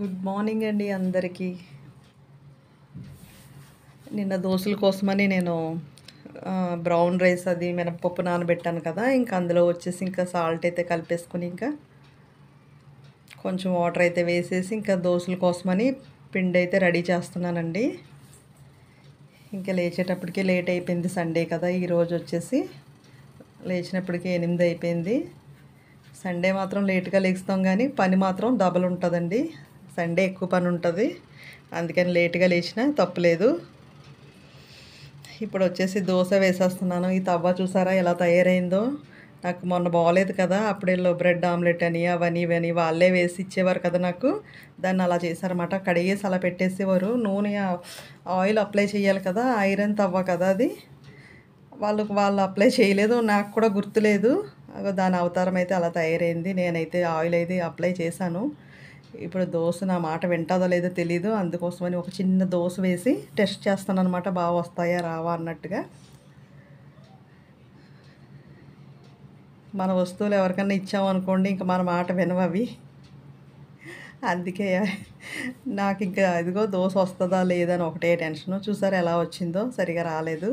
good morning అండి అందరికీ నిన్న దోశల కోసమని నేను బ్రౌన్ రైస్ అది మినపప్పు నానబెట్టాను కదా ఇంకా అందులో వచ్చేసి ఇంకా సాల్ట్ అయితే కలిపేసుకుని ఇంకా కొంచెం వాటర్ అయితే వేసేసి ఇంకా దోశల కోసమని పిండి అయితే రెడీ చేస్తున్నానండి ఇంకా లేచేటప్పటికే లేట్ అయిపోయింది సండే కదా ఈరోజు వచ్చేసి లేచినప్పటికీ ఎనిమిది అయిపోయింది సండే మాత్రం లేట్గా లేస్తాం కానీ పని మాత్రం డబల్ ఉంటుందండి సండే ఎక్కువ పని ఉంటుంది అందుకని లేట్గా లేచిన తప్పులేదు ఇప్పుడు వచ్చేసి దోశ వేసేస్తున్నాను ఈ తవ్వ చూసారా ఎలా తయారైందో నాకు మొన్న బాగలేదు కదా అప్పుడు లో బ్రెడ్ ఆమ్లెట్ అని అవన్నీ ఇవని వాళ్ళే వేసి ఇచ్చేవారు కదా నాకు దాన్ని అలా చేశారన్నమాట కడిగేసి అలా పెట్టేసేవారు నూనె ఆయిల్ అప్లై చేయాలి కదా ఐరన్ తవ్వ కదా అది వాళ్ళకు వాళ్ళు అప్లై చేయలేదు నాకు కూడా గుర్తులేదు దాని అవతారం అయితే అలా తయారైంది నేనైతే ఆయిల్ అయితే అప్లై చేశాను ఇప్పుడు దోశ నా మాట వింటాదో లేదో తెలీదు అందుకోసమని ఒక చిన్న దోశ వేసి టెస్ట్ చేస్తాను అనమాట బాగా వస్తాయా రావా అన్నట్టుగా మన వస్తువులు ఎవరికన్నా ఇచ్చామనుకోండి ఇంకా మన మాట వినవవి అందుకే నాకు ఇంకా ఇదిగో దోశ వస్తుందా లేదని ఒకటే టెన్షను చూసారు ఎలా వచ్చిందో సరిగా రాలేదు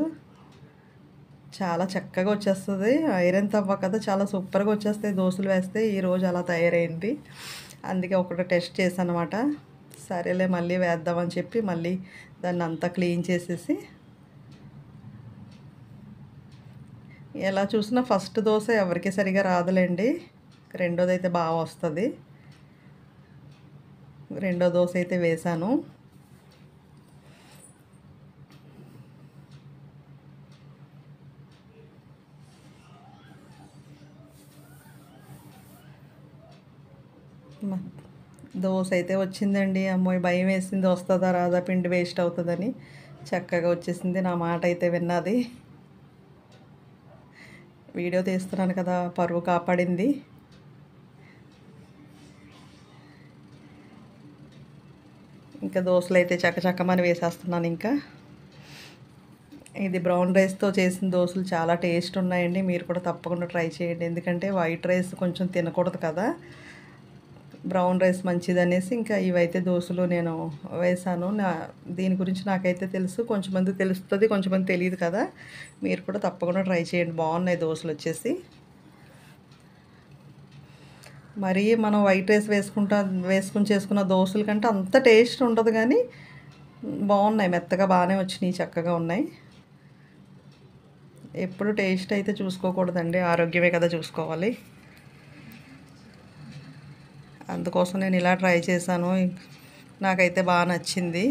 చాలా చక్కగా వచ్చేస్తుంది ఐరన్ తవ్వ కదా చాలా సూపర్గా వచ్చేస్తాయి దోశలు వేస్తే ఈరోజు అలా తయారైంది అందుకే ఒకటి టెస్ట్ చేశాను అనమాట సరేలే మళ్ళీ వేద్దామని చెప్పి మళ్ళీ దాన్ని అంతా క్లీన్ చేసేసి ఎలా చూసినా ఫస్ట్ దోశ ఎవరికి సరిగా రాదులేండి రెండోది అయితే బాగా వస్తుంది రెండో దోశ అయితే వేశాను దోశ అయితే వచ్చిందండి అమ్మాయి భయం వేసింది వస్తుందా రాదా పిండి వేస్ట్ అవుతుందని చక్కగా వచ్చేసింది నా మాట అయితే విన్నది వీడియో తీస్తున్నాను కదా పరువు కాపాడింది ఇంకా దోశలు అయితే చక్కచక్కమని వేసేస్తున్నాను ఇంకా ఇది బ్రౌన్ రైస్తో చేసిన దోశలు చాలా టేస్ట్ ఉన్నాయండి మీరు కూడా తప్పకుండా ట్రై చేయండి ఎందుకంటే వైట్ రైస్ కొంచెం తినకూడదు కదా బ్రౌన్ రైస్ మంచిదనేసి ఇంకా ఇవైతే దోశలు నేను వేసాను నా దీని గురించి నాకైతే తెలుసు కొంచెమంది తెలుస్తుంది కొంచెమంది తెలియదు కదా మీరు కూడా తప్పకుండా ట్రై చేయండి బాగున్నాయి దోశలు వచ్చేసి మరీ మనం వైట్ రైస్ వేసుకుంటా వేసుకుని చేసుకున్న దోశల కంటే అంత టేస్ట్ ఉండదు కానీ బాగున్నాయి మెత్తగా బాగానే వచ్చినాయి చక్కగా ఉన్నాయి ఎప్పుడు టేస్ట్ అయితే చూసుకోకూడదండి ఆరోగ్యమే కదా చూసుకోవాలి అందుకోసం నేను ఇలా ట్రై చేశాను నాకైతే బాగా నచ్చింది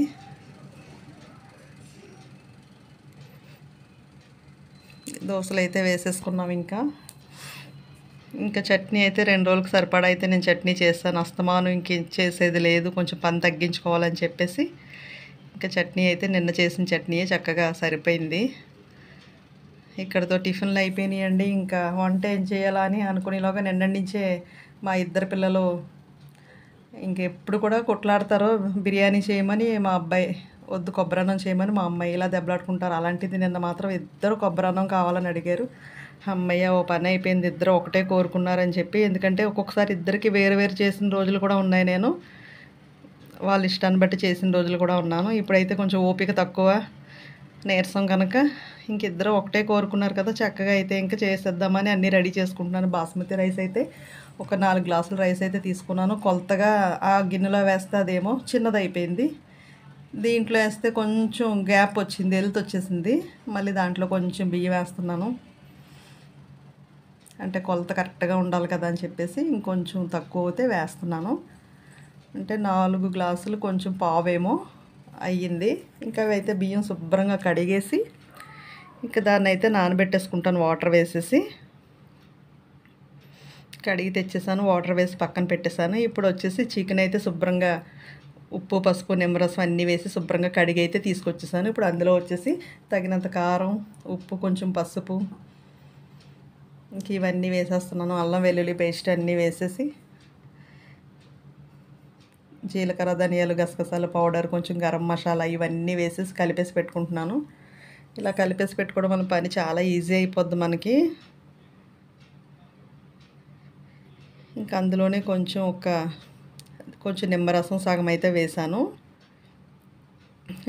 దోశలు అయితే వేసేసుకున్నాం ఇంకా ఇంకా చట్నీ అయితే రెండు రోజులకు సరిపడా అయితే నేను చట్నీ చేస్తాను అస్తమానం ఇంక చేసేది లేదు కొంచెం పని తగ్గించుకోవాలని చెప్పేసి ఇంకా చట్నీ అయితే నిన్న చేసిన చట్నీయే చక్కగా సరిపోయింది ఇక్కడతో టిఫిన్లు అయిపోయినాయండి ఇంకా వంట ఏం చేయాలని అనుకునేలాగా నిన్న నుంచే మా ఇద్దరు పిల్లలు ఇంకెప్పుడు కూడా కొట్లాడతారో బిర్యానీ చేయమని మా అబ్బాయి వద్దు కొబ్బరన్నం చేయమని మా అమ్మాయి ఇలా దెబ్బలాడుకుంటారు అలాంటిది నిన్న మాత్రం ఇద్దరు కొబ్బరన్నం కావాలని అడిగారు అమ్మయ్య ఓ పని అయిపోయింది ఇద్దరు ఒకటే కోరుకున్నారని చెప్పి ఎందుకంటే ఒక్కొక్కసారి ఇద్దరికి వేరు వేరు చేసిన రోజులు కూడా ఉన్నాయి నేను వాళ్ళ ఇష్టాన్ని బట్టి చేసిన రోజులు కూడా ఉన్నాను ఇప్పుడైతే కొంచెం ఓపిక తక్కువ నీరసం కనుక ఇంక ఇద్దరు ఒకటే కోరుకున్నారు కదా చక్కగా అయితే ఇంకా చేసేద్దామని అన్నీ రెడీ చేసుకుంటున్నాను బాస్మతి రైస్ అయితే ఒక నాలుగు గ్లాసుల రైస్ అయితే తీసుకున్నాను కొలతగా ఆ గిన్నెలో వేస్తే అదేమో చిన్నదైపోయింది దీంట్లో వేస్తే కొంచెం గ్యాప్ వచ్చింది ఎల్త్ వచ్చేసింది మళ్ళీ దాంట్లో కొంచెం బియ్యం వేస్తున్నాను అంటే కొలత కరెక్ట్గా ఉండాలి కదా అని చెప్పేసి ఇంకొంచెం తక్కువ అయితే వేస్తున్నాను అంటే నాలుగు గ్లాసులు కొంచెం పావేమో అయ్యింది ఇంకా అయితే బియ్యం శుభ్రంగా కడిగేసి ఇంకా దాన్ని అయితే నానబెట్టేసుకుంటాను వాటర్ వేసేసి కడిగి తెచ్చేసాను వాటర్ వేసి పక్కన పెట్టేశాను ఇప్పుడు వచ్చేసి చికెన్ అయితే శుభ్రంగా ఉప్పు పసుపు నిమ్మరసం అన్నీ వేసి శుభ్రంగా కడిగి అయితే తీసుకొచ్చేసాను ఇప్పుడు అందులో వచ్చేసి తగినంత కారం ఉప్పు కొంచెం పసుపు ఇంక ఇవన్నీ వేసేస్తున్నాను అల్లం వెల్లుల్లి పేస్ట్ అన్నీ వేసేసి జీలకర్ర ధనియాలు గసగసాల పౌడర్ కొంచెం గరం మసాలా ఇవన్నీ వేసేసి కలిపేసి పెట్టుకుంటున్నాను ఇలా కలిపేసి పెట్టుకోవడం వల్ల పని చాలా ఈజీ అయిపోద్ది మనకి ఇంకా అందులోనే కొంచెం ఒక కొంచెం నిమ్మరసం సగం అయితే వేసాను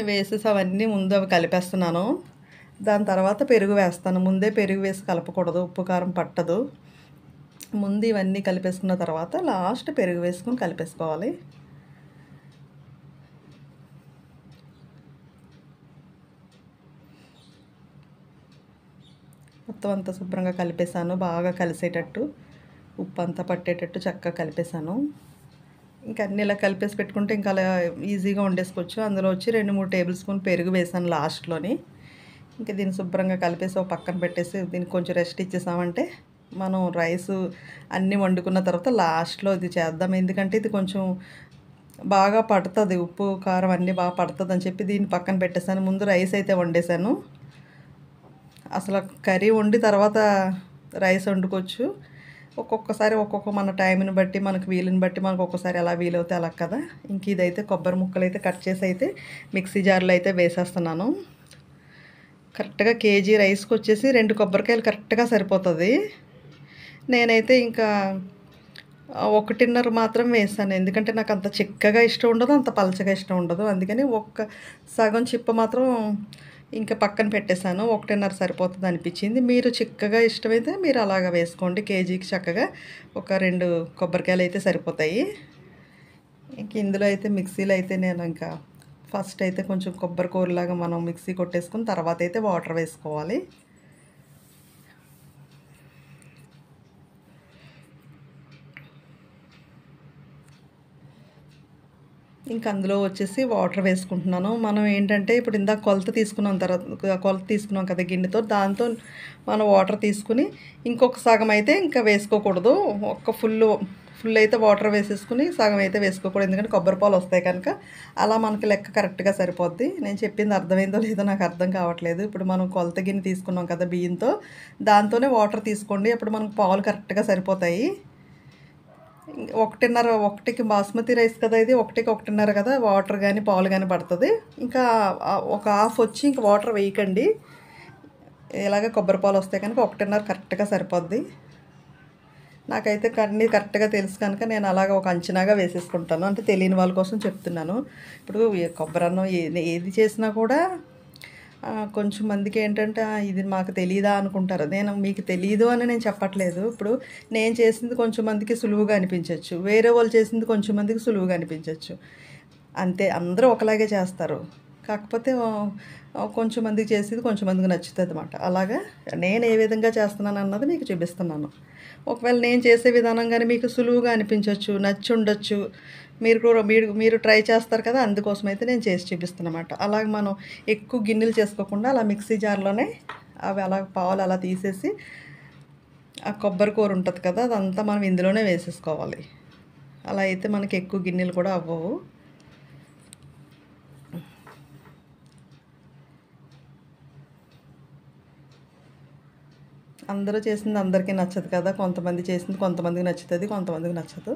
వేసేసి అవన్నీ ముందు అవి కలిపేస్తున్నాను దాని తర్వాత పెరుగు వేస్తాను ముందే పెరుగు వేసి కలపకూడదు ఉప్పు కారం పట్టదు ముందు ఇవన్నీ కలిపేసుకున్న తర్వాత లాస్ట్ పెరుగు వేసుకొని కలిపేసుకోవాలి మొత్తం అంతా శుభ్రంగా కలిపేసాను బాగా కలిసేటట్టు ఉప్పు అంతా పట్టేటట్టు చక్కగా కలిపేశాను ఇంకా అన్నీ ఇలా కలిపేసి పెట్టుకుంటే ఇంకా అలా ఈజీగా వండేసుకోవచ్చు అందులో వచ్చి రెండు మూడు టేబుల్ స్పూన్ పెరుగు వేసాను లాస్ట్లోని ఇంకా దీన్ని శుభ్రంగా కలిపేసి ఒక పక్కన పెట్టేసి దీనికి కొంచెం రెస్ట్ ఇచ్చేసామంటే మనం రైస్ అన్నీ వండుకున్న తర్వాత లాస్ట్లో ఇది చేద్దాం ఎందుకంటే ఇది కొంచెం బాగా పడుతుంది ఉప్పు కారం అన్నీ బాగా పడుతుంది అని చెప్పి దీన్ని పక్కన పెట్టేశాను ముందు రైస్ అయితే వండేశాను అసలు కర్రీ వండి తర్వాత రైస్ వండుకోవచ్చు ఒక్కొక్కసారి ఒక్కొక్క మన టైంని బట్టి మనకు వీలుని బట్టి మనకు ఒక్కొక్కసారి ఎలా వీలవుతే అలా కదా ఇంక ఇదైతే కొబ్బరి ముక్కలు అయితే కట్ చేసి అయితే మిక్సీ జార్లో అయితే వేసేస్తున్నాను కరెక్ట్గా కేజీ రైస్కి వచ్చేసి రెండు కొబ్బరికాయలు కరెక్ట్గా సరిపోతుంది నేనైతే ఇంకా ఒకటిన్నర మాత్రం వేసాను ఎందుకంటే నాకు అంత చిక్కగా ఇష్టం ఉండదు అంత పలచగా ఇష్టం ఉండదు అందుకని ఒక్క సగం చిప్ప మాత్రం ఇంకా పక్కన పెట్టేశాను ఒకటిన్నర సరిపోతుంది అనిపించింది మీరు చిక్కగా ఇష్టమైతే మీరు అలాగ వేసుకోండి కేజీకి చక్కగా ఒక రెండు కొబ్బరికాయలు అయితే సరిపోతాయి ఇంక ఇందులో అయితే మిక్సీలు అయితే నేను ఇంకా ఫస్ట్ అయితే కొంచెం కొబ్బరి కూరలాగా మనం మిక్సీ కొట్టేసుకుని తర్వాత అయితే వాటర్ వేసుకోవాలి ఇంకా అందులో వచ్చేసి వాటర్ వేసుకుంటున్నాను మనం ఏంటంటే ఇప్పుడు ఇందాక కొలత తీసుకున్నాం తర్వాత కొలత తీసుకున్నాం కదా గిన్నెతో దాంతో మనం వాటర్ తీసుకుని ఇంకొక సగం అయితే ఇంకా వేసుకోకూడదు ఒక్క ఫుల్ ఫుల్ అయితే వాటర్ వేసేసుకుని సగం అయితే వేసుకోకూడదు ఎందుకంటే కొబ్బరి పాలు వస్తాయి కనుక అలా మనకి లెక్క కరెక్ట్గా సరిపోద్ది నేను చెప్పింది అర్థమైందో లేదో నాకు అర్థం కావట్లేదు ఇప్పుడు మనం కొలత గిన్నె తీసుకున్నాం కదా బియ్యంతో దాంతోనే వాటర్ తీసుకోండి అప్పుడు మనకు పాలు కరెక్ట్గా సరిపోతాయి ఒకటిన్నర ఒకటికి బాస్మతి రైస్ కదా ఇది ఒకటికి ఒకటిన్నర కదా వాటర్ కానీ పాలు కానీ పడుతుంది ఇంకా ఒక హాఫ్ వచ్చి ఇంకా వాటర్ వేయకండి ఇలాగ కొబ్బరి పాలు వస్తాయి కనుక ఒకటిన్నర కరెక్ట్గా సరిపోద్ది నాకైతే అన్నీ కరెక్ట్గా తెలుసు కనుక నేను అలాగ ఒక అంచనాగా వేసేసుకుంటాను అంటే తెలియని వాళ్ళ కోసం చెప్తున్నాను ఇప్పుడు కొబ్బరి అన్నం ఏది చేసినా కూడా కొంచెం మందికి ఏంటంటే ఇది మాకు తెలియదా అనుకుంటారు నేను మీకు తెలియదు అని నేను చెప్పట్లేదు ఇప్పుడు నేను చేసింది కొంచెం మందికి సులువుగా అనిపించవచ్చు వేరే వాళ్ళు చేసింది కొంచెం మందికి సులువుగా అనిపించవచ్చు అంతే అందరూ ఒకలాగే చేస్తారు కాకపోతే కొంచెం మందికి చేసేది కొంచెం మందికి నచ్చుతుంది అనమాట అలాగా నేను ఏ విధంగా చేస్తున్నాను అన్నది మీకు చూపిస్తున్నాను ఒకవేళ నేను చేసే విధానం కానీ మీకు సులువుగా అనిపించవచ్చు నచ్చి ఉండొచ్చు మీరు కూడా మీరు మీరు ట్రై చేస్తారు కదా అందుకోసం అయితే నేను చేసి అనమాట అలాగ మనం ఎక్కువ గిన్నెలు చేసుకోకుండా అలా మిక్సీ జార్లోనే అవి అలా పావులు అలా తీసేసి ఆ కొబ్బరి కూర ఉంటుంది కదా అదంతా మనం ఇందులోనే వేసేసుకోవాలి అలా అయితే మనకి ఎక్కువ గిన్నెలు కూడా అవ్వవు అందరూ చేసింది అందరికీ నచ్చదు కదా కొంతమంది చేసింది కొంతమందికి నచ్చుతుంది కొంతమందికి నచ్చదు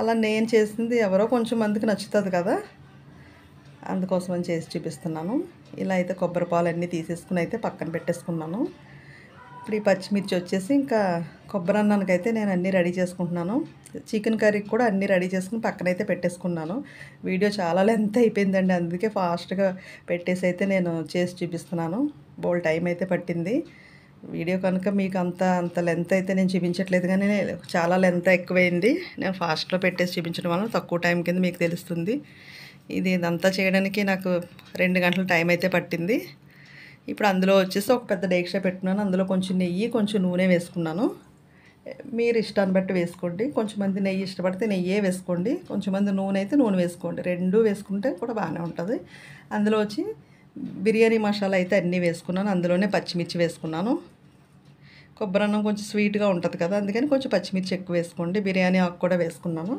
అలా నేను చేసింది ఎవరో కొంచెం మందికి నచ్చుతుంది కదా అని చేసి చూపిస్తున్నాను ఇలా అయితే కొబ్బరి పాలు అన్నీ తీసేసుకుని అయితే పక్కన పెట్టేసుకున్నాను ఇప్పుడు ఈ పచ్చిమిర్చి వచ్చేసి ఇంకా కొబ్బరి అన్నానికైతే నేను అన్నీ రెడీ చేసుకుంటున్నాను చికెన్ కర్రీకి కూడా అన్నీ రెడీ చేసుకుని పక్కనైతే పెట్టేసుకున్నాను వీడియో చాలా లెంత్ అయిపోయిందండి అందుకే ఫాస్ట్గా పెట్టేసి అయితే నేను చేసి చూపిస్తున్నాను బోల్ టైం అయితే పట్టింది వీడియో కనుక మీకు అంత అంత లెంత్ అయితే నేను చూపించట్లేదు కానీ చాలా లెంత్ ఎక్కువైంది నేను ఫాస్ట్లో పెట్టేసి చూపించడం వల్ల తక్కువ టైం కింద మీకు తెలుస్తుంది ఇది ఇదంతా చేయడానికి నాకు రెండు గంటల టైం అయితే పట్టింది ఇప్పుడు అందులో వచ్చేసి ఒక పెద్ద డేక్ష పెట్టుకున్నాను అందులో కొంచెం నెయ్యి కొంచెం నూనె వేసుకున్నాను మీరు ఇష్టాన్ని బట్టి వేసుకోండి కొంచెం మంది నెయ్యి ఇష్టపడితే నెయ్యే వేసుకోండి కొంచెం మంది నూనె అయితే నూనె వేసుకోండి రెండు వేసుకుంటే కూడా బాగానే ఉంటుంది అందులో వచ్చి బిర్యానీ మసాలా అయితే అన్నీ వేసుకున్నాను అందులోనే పచ్చిమిర్చి వేసుకున్నాను కొబ్బరి అన్నం కొంచెం స్వీట్గా ఉంటుంది కదా అందుకని కొంచెం పచ్చిమిర్చి ఎక్కువ వేసుకోండి బిర్యానీ ఆకు కూడా వేసుకున్నాను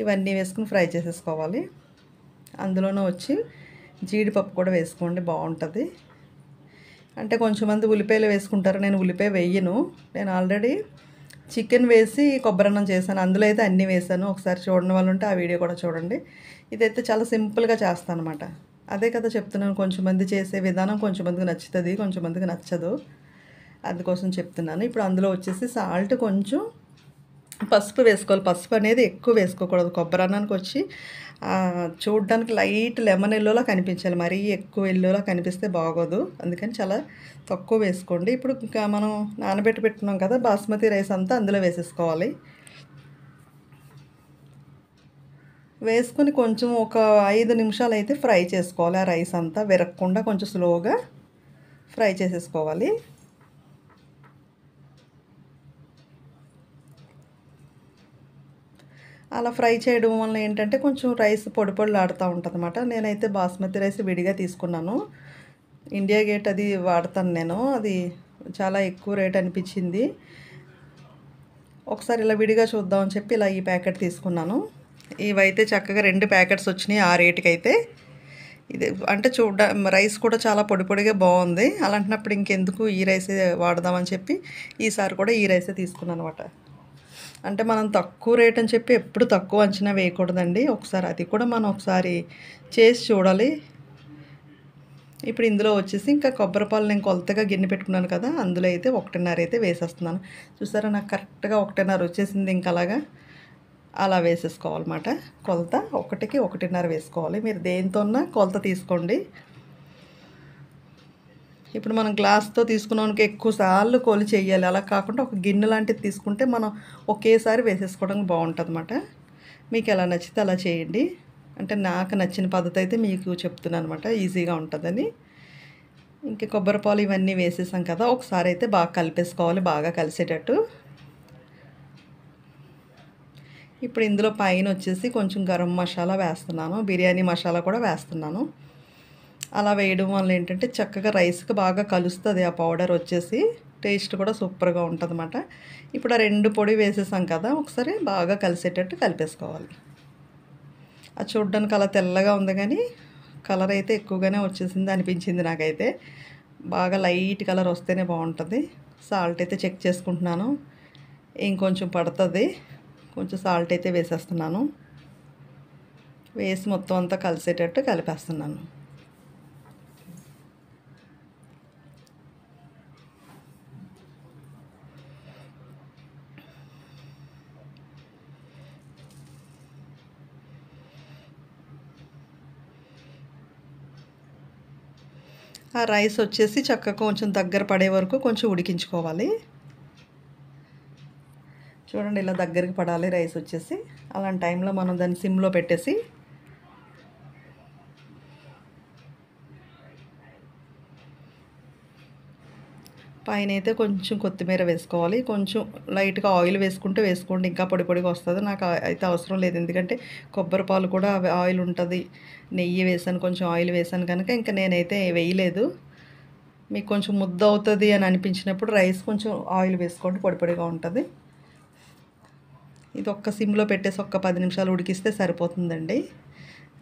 ఇవన్నీ వేసుకుని ఫ్రై చేసేసుకోవాలి అందులోనే వచ్చి జీడిపప్పు కూడా వేసుకోండి బాగుంటుంది అంటే కొంచెం మంది ఉల్లిపాయలు వేసుకుంటారు నేను ఉల్లిపాయ వేయను నేను ఆల్రెడీ చికెన్ వేసి కొబ్బరన్నం చేశాను అందులో అయితే అన్నీ వేసాను ఒకసారి చూడని వాళ్ళు ఉంటే ఆ వీడియో కూడా చూడండి ఇదైతే చాలా సింపుల్గా చేస్తాను అనమాట అదే కదా చెప్తున్నాను కొంచెం మంది చేసే విధానం కొంచెం మందికి నచ్చుతుంది కొంచెం మందికి నచ్చదు అందుకోసం చెప్తున్నాను ఇప్పుడు అందులో వచ్చేసి సాల్ట్ కొంచెం పసుపు వేసుకోవాలి పసుపు అనేది ఎక్కువ వేసుకోకూడదు కొబ్బరి అన్నానికి వచ్చి చూడడానికి లైట్ లెమన్ ఎల్లోలా కనిపించాలి మరీ ఎక్కువ ఎల్లోలా కనిపిస్తే బాగోదు అందుకని చాలా తక్కువ వేసుకోండి ఇప్పుడు ఇంకా మనం నానబెట్టి పెట్టున్నాం కదా బాస్మతి రైస్ అంతా అందులో వేసేసుకోవాలి వేసుకొని కొంచెం ఒక ఐదు నిమిషాలు అయితే ఫ్రై చేసుకోవాలి ఆ రైస్ అంతా విరగకుండా కొంచెం స్లోగా ఫ్రై చేసేసుకోవాలి అలా ఫ్రై చేయడం వల్ల ఏంటంటే కొంచెం రైస్ పొడి పొడులు ఆడుతూ అనమాట నేనైతే బాస్మతి రైస్ విడిగా తీసుకున్నాను ఇండియా గేట్ అది వాడతాను నేను అది చాలా ఎక్కువ రేట్ అనిపించింది ఒకసారి ఇలా విడిగా చూద్దామని చెప్పి ఇలా ఈ ప్యాకెట్ తీసుకున్నాను ఇవైతే చక్కగా రెండు ప్యాకెట్స్ వచ్చినాయి ఆ రేటుకి అయితే ఇది అంటే చూడ రైస్ కూడా చాలా పొడి పొడిగా బాగుంది అలాంటినప్పుడు ఇంకెందుకు ఈ రైసే వాడదామని చెప్పి ఈసారి కూడా ఈ రైసే తీసుకున్నాను అనమాట అంటే మనం తక్కువ రేట్ అని చెప్పి ఎప్పుడు తక్కువ అంచనా వేయకూడదండి ఒకసారి అది కూడా మనం ఒకసారి చేసి చూడాలి ఇప్పుడు ఇందులో వచ్చేసి ఇంకా కొబ్బరి పాలు నేను కొలతగా గిన్నె పెట్టుకున్నాను కదా అందులో అయితే ఒకటిన్నర అయితే వేసేస్తున్నాను చూసారా నాకు కరెక్ట్గా ఒకటిన్నర వచ్చేసింది ఇంకా అలాగా అలా వేసేసుకోవాలన్నమాట కొలత ఒకటికి ఒకటిన్నర వేసుకోవాలి మీరు దేనితోన్నా కొలత తీసుకోండి ఇప్పుడు మనం గ్లాస్తో తీసుకున్నాక ఎక్కువసార్లు కోలి చేయాలి అలా కాకుండా ఒక గిన్నె లాంటిది తీసుకుంటే మనం ఒకేసారి వేసేసుకోవడానికి బాగుంటుంది అనమాట మీకు ఎలా నచ్చితే అలా చేయండి అంటే నాకు నచ్చిన పద్ధతి అయితే మీకు చెప్తున్నాను అనమాట ఈజీగా ఉంటుందని ఇంకా కొబ్బరిపాలు ఇవన్నీ వేసేసాం కదా ఒకసారి అయితే బాగా కలిపేసుకోవాలి బాగా కలిసేటట్టు ఇప్పుడు ఇందులో పైన వచ్చేసి కొంచెం గరం మసాలా వేస్తున్నాను బిర్యానీ మసాలా కూడా వేస్తున్నాను అలా వేయడం వల్ల ఏంటంటే చక్కగా రైస్కి బాగా కలుస్తుంది ఆ పౌడర్ వచ్చేసి టేస్ట్ కూడా సూపర్గా ఉంటుంది అన్నమాట ఇప్పుడు ఆ రెండు పొడి వేసేసాం కదా ఒకసారి బాగా కలిసేటట్టు కలిపేసుకోవాలి అది చూడడానికి అలా తెల్లగా ఉంది కానీ కలర్ అయితే ఎక్కువగానే వచ్చేసింది అనిపించింది నాకైతే బాగా లైట్ కలర్ వస్తేనే బాగుంటుంది సాల్ట్ అయితే చెక్ చేసుకుంటున్నాను ఇంకొంచెం పడుతుంది కొంచెం సాల్ట్ అయితే వేసేస్తున్నాను వేసి మొత్తం అంతా కలిసేటట్టు కలిపేస్తున్నాను ఆ రైస్ వచ్చేసి చక్కగా కొంచెం దగ్గర పడే వరకు కొంచెం ఉడికించుకోవాలి చూడండి ఇలా దగ్గరికి పడాలి రైస్ వచ్చేసి అలాంటి టైంలో మనం దాన్ని సిమ్లో పెట్టేసి పైన అయితే కొంచెం కొత్తిమీర వేసుకోవాలి కొంచెం లైట్గా ఆయిల్ వేసుకుంటే వేసుకోండి ఇంకా పొడి పొడిగా వస్తుంది నాకు అయితే అవసరం లేదు ఎందుకంటే కొబ్బరి పాలు కూడా ఆయిల్ ఉంటుంది నెయ్యి వేసాను కొంచెం ఆయిల్ వేసాను కనుక ఇంకా నేనైతే వేయలేదు మీకు కొంచెం ముద్ద అవుతుంది అని అనిపించినప్పుడు రైస్ కొంచెం ఆయిల్ వేసుకోండి పొడి పొడిగా ఉంటుంది ఇది ఒక్క సిమ్లో పెట్టేసి ఒక్క పది నిమిషాలు ఉడికిస్తే సరిపోతుందండి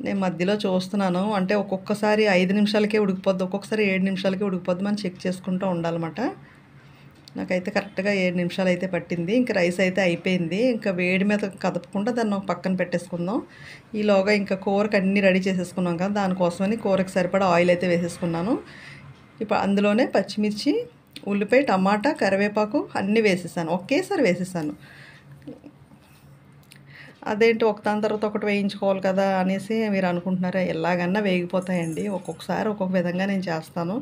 నేను మధ్యలో చూస్తున్నాను అంటే ఒక్కొక్కసారి ఐదు నిమిషాలకే ఉడికిపోద్ది ఒక్కొక్కసారి ఏడు నిమిషాలకే ఉడికిపోద్ది మనం చెక్ చేసుకుంటూ ఉండాలన్నమాట నాకైతే కరెక్ట్గా ఏడు నిమిషాలు అయితే పట్టింది ఇంకా రైస్ అయితే అయిపోయింది ఇంకా వేడి మీద కదపకుండా దాన్ని పక్కన పెట్టేసుకుందాం ఈలోగా ఇంకా కూరకు అన్నీ రెడీ చేసేసుకున్నాం కదా దానికోసమని కూరకు సరిపడా ఆయిల్ అయితే వేసేసుకున్నాను ఇప్పుడు అందులోనే పచ్చిమిర్చి ఉల్లిపాయ టమాటా కరివేపాకు అన్నీ వేసేసాను ఒకేసారి వేసేసాను అదేంటి ఒక దాని తర్వాత ఒకటి వేయించుకోవాలి కదా అనేసి మీరు అనుకుంటున్నారా ఎలాగన్నా వేగిపోతాయండి ఒక్కొక్కసారి ఒక్కొక్క విధంగా నేను చేస్తాను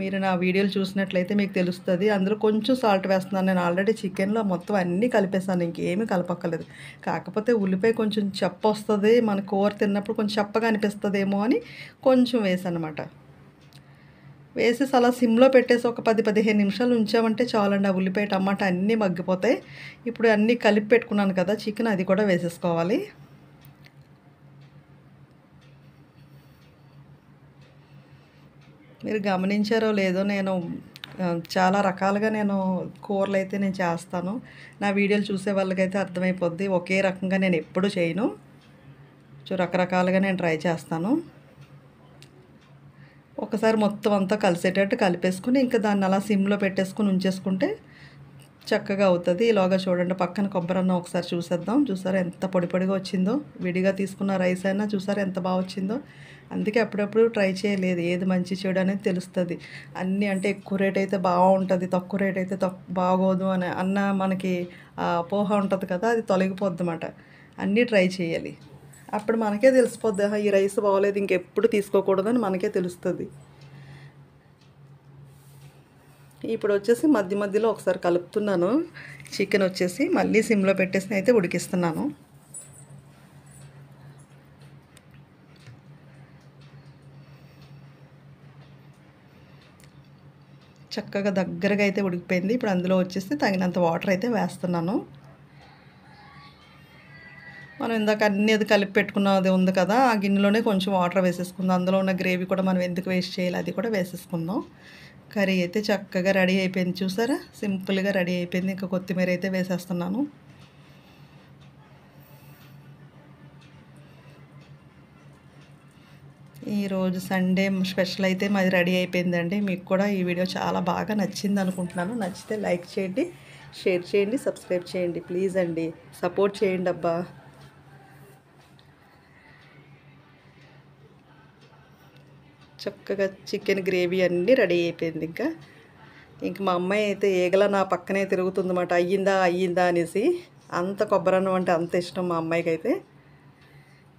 మీరు నా వీడియోలు చూసినట్లయితే మీకు తెలుస్తుంది అందులో కొంచెం సాల్ట్ వేస్తున్నాను నేను ఆల్రెడీ చికెన్లో మొత్తం అన్నీ కలిపేసాను ఇంకేమీ కలపక్కర్లేదు కాకపోతే ఉల్లిపాయ కొంచెం చెప్ప వస్తుంది మన కూర తిన్నప్పుడు కొంచెం చెప్పగా అనిపిస్తుందేమో అని కొంచెం వేసాను అనమాట వేసేసి అలా సిమ్లో పెట్టేసి ఒక పది పదిహేను నిమిషాలు ఉంచామంటే చాలండి ఆ ఉల్లిపాయ టమాటా అన్నీ మగ్గిపోతాయి ఇప్పుడు అన్నీ కలిపి పెట్టుకున్నాను కదా చికెన్ అది కూడా వేసేసుకోవాలి మీరు గమనించారో లేదో నేను చాలా రకాలుగా నేను కూరలు అయితే నేను చేస్తాను నా వీడియోలు చూసే వాళ్ళకైతే అర్థమైపోద్ది ఒకే రకంగా నేను ఎప్పుడు చేయను రకరకాలుగా నేను ట్రై చేస్తాను ఒకసారి మొత్తం అంతా కలిసేటట్టు కలిపేసుకుని ఇంకా దాన్ని అలా సిమ్లో పెట్టేసుకుని ఉంచేసుకుంటే చక్కగా అవుతుంది ఇలాగా చూడండి పక్కన కొబ్బరన్న ఒకసారి చూసేద్దాం చూసారా ఎంత పొడి పొడిగా వచ్చిందో విడిగా తీసుకున్న రైస్ అయినా చూసారా ఎంత బాగా వచ్చిందో అందుకే అప్పుడప్పుడు ట్రై చేయలేదు ఏది మంచి చెడు అనేది తెలుస్తుంది అన్నీ అంటే ఎక్కువ రేట్ అయితే బాగుంటుంది తక్కువ రేట్ అయితే తక్కువ బాగోదు అని అన్న మనకి అపోహ ఉంటుంది కదా అది తొలగిపోద్ది అన్నీ ట్రై చేయాలి అప్పుడు మనకే తెలిసిపోద్ది ఈ రైస్ బాగోలేదు ఇంకెప్పుడు తీసుకోకూడదని మనకే తెలుస్తుంది ఇప్పుడు వచ్చేసి మధ్య మధ్యలో ఒకసారి కలుపుతున్నాను చికెన్ వచ్చేసి మళ్ళీ సిమ్లో పెట్టేసి అయితే ఉడికిస్తున్నాను చక్కగా దగ్గరగా అయితే ఉడికిపోయింది ఇప్పుడు అందులో వచ్చేసి తగినంత వాటర్ అయితే వేస్తున్నాను మనం ఇందాక అన్నీ అది కలిపి పెట్టుకున్నది ఉంది కదా ఆ గిన్నెలోనే కొంచెం వాటర్ వేసేసుకుందాం అందులో ఉన్న గ్రేవీ కూడా మనం ఎందుకు వేస్ట్ చేయాలి అది కూడా వేసేసుకుందాం కర్రీ అయితే చక్కగా రెడీ అయిపోయింది చూసారా సింపుల్గా రెడీ అయిపోయింది ఇంకా కొత్తిమీర అయితే వేసేస్తున్నాను ఈరోజు సండే స్పెషల్ అయితే మాది రెడీ అయిపోయిందండి మీకు కూడా ఈ వీడియో చాలా బాగా నచ్చింది అనుకుంటున్నాను నచ్చితే లైక్ చేయండి షేర్ చేయండి సబ్స్క్రైబ్ చేయండి ప్లీజ్ అండి సపోర్ట్ చేయండి అబ్బా చక్కగా చికెన్ గ్రేవీ అన్నీ రెడీ అయిపోయింది ఇంకా ఇంక మా అమ్మాయి అయితే ఏగల నా పక్కనే తిరుగుతుంది అన్నమాట అయ్యిందా అయ్యిందా అనేసి అంత కొబ్బరన్నం అంటే అంత ఇష్టం మా అమ్మాయికి అయితే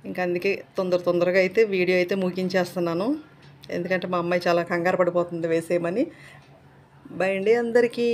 ఇంకా అందుకే తొందర తొందరగా అయితే వీడియో అయితే ముగించేస్తున్నాను ఎందుకంటే మా అమ్మాయి చాలా కంగారు పడిపోతుంది వేసేయమని బయండి అండి అందరికీ